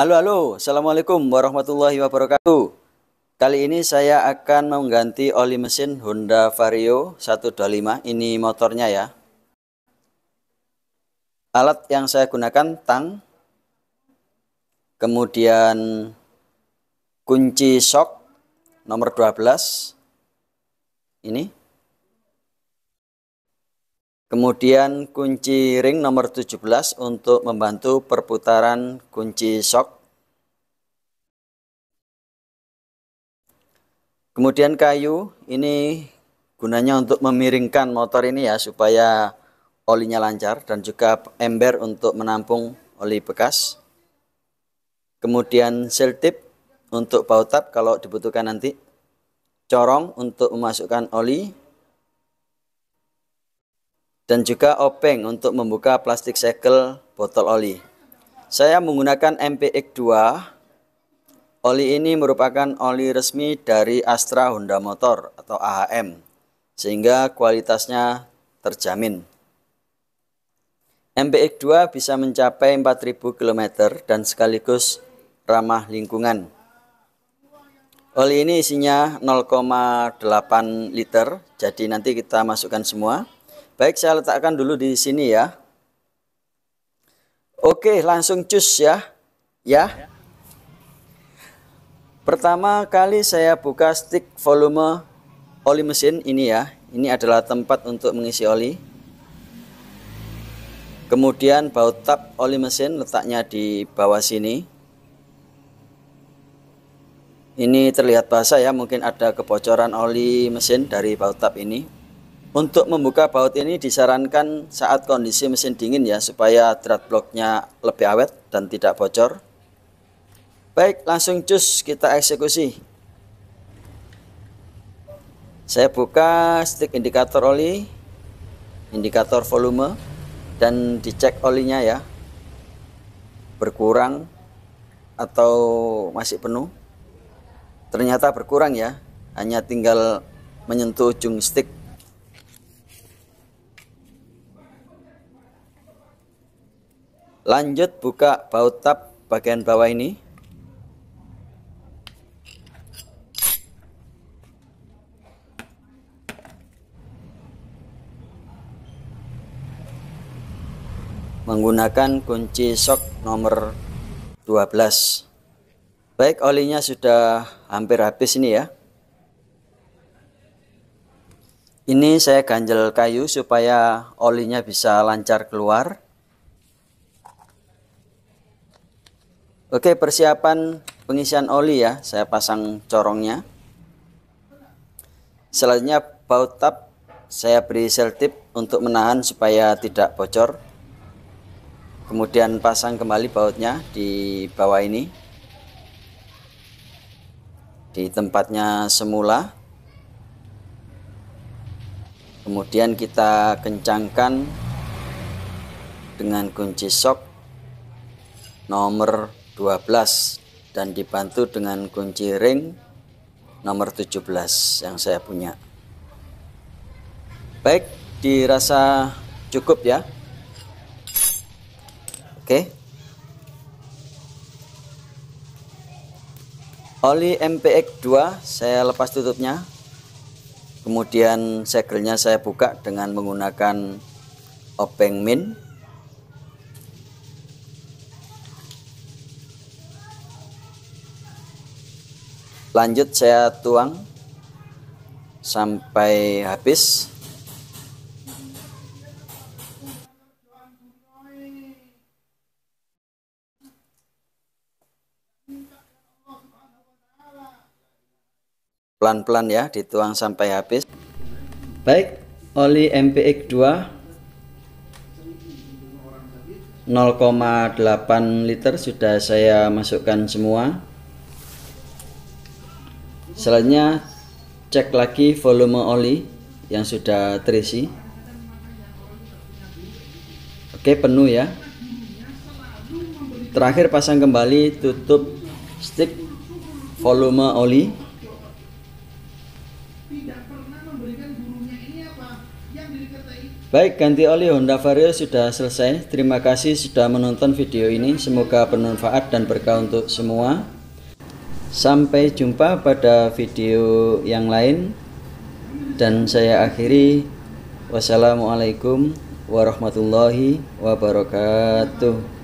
Halo, halo. Assalamualaikum warahmatullahi wabarakatuh. Kali ini saya akan mengganti oli mesin Honda Vario 125. Ini motornya ya. Alat yang saya gunakan tang. Kemudian kunci shock nomor 12. Ini Kemudian kunci ring nomor 17 untuk membantu perputaran kunci shock. Kemudian kayu ini gunanya untuk memiringkan motor ini ya supaya olinya lancar dan juga ember untuk menampung oli bekas. Kemudian sel tip untuk bautap kalau dibutuhkan nanti. Corong untuk memasukkan oli dan juga openg untuk membuka plastik segel botol oli. Saya menggunakan MPX2. Oli ini merupakan oli resmi dari Astra Honda Motor atau AHM, sehingga kualitasnya terjamin. MPX2 bisa mencapai 4000 km dan sekaligus ramah lingkungan. Oli ini isinya 0,8 liter, jadi nanti kita masukkan semua. Baik, saya letakkan dulu di sini ya. Oke, langsung cus ya. Ya. Pertama kali saya buka stick volume oli mesin ini ya. Ini adalah tempat untuk mengisi oli. Kemudian baut tap oli mesin letaknya di bawah sini. Ini terlihat basah ya, mungkin ada kebocoran oli mesin dari baut tap ini. Untuk membuka baut ini disarankan saat kondisi mesin dingin ya supaya drat bloknya lebih awet dan tidak bocor. Baik, langsung cus kita eksekusi. Saya buka stick indikator oli, indikator volume dan dicek olinya ya. Berkurang atau masih penuh? Ternyata berkurang ya. Hanya tinggal menyentuh ujung stick lanjut buka baut tab bagian bawah ini menggunakan kunci sok nomor 12 baik olinya sudah hampir habis ini ya ini saya ganjel kayu supaya olinya bisa lancar keluar Oke, persiapan pengisian oli ya. Saya pasang corongnya. Selanjutnya baut tap saya beri sel tip untuk menahan supaya tidak bocor. Kemudian pasang kembali bautnya di bawah ini. Di tempatnya semula. Kemudian kita kencangkan dengan kunci sok nomor 12 dan dibantu dengan kunci ring nomor 17 yang saya punya baik dirasa cukup ya oke oli MPX 2 saya lepas tutupnya kemudian segelnya saya buka dengan menggunakan obeng min lanjut saya tuang sampai habis pelan-pelan ya dituang sampai habis baik oli MPX 2 0,8 liter sudah saya masukkan semua Selanjutnya cek lagi volume oli yang sudah terisi. Oke, penuh ya. Terakhir pasang kembali tutup stick volume oli. Baik, ganti oli Honda Vario sudah selesai. Terima kasih sudah menonton video ini. Semoga bermanfaat dan berkah untuk semua. Sampai jumpa pada video yang lain dan saya akhiri wassalamualaikum warahmatullahi wabarakatuh.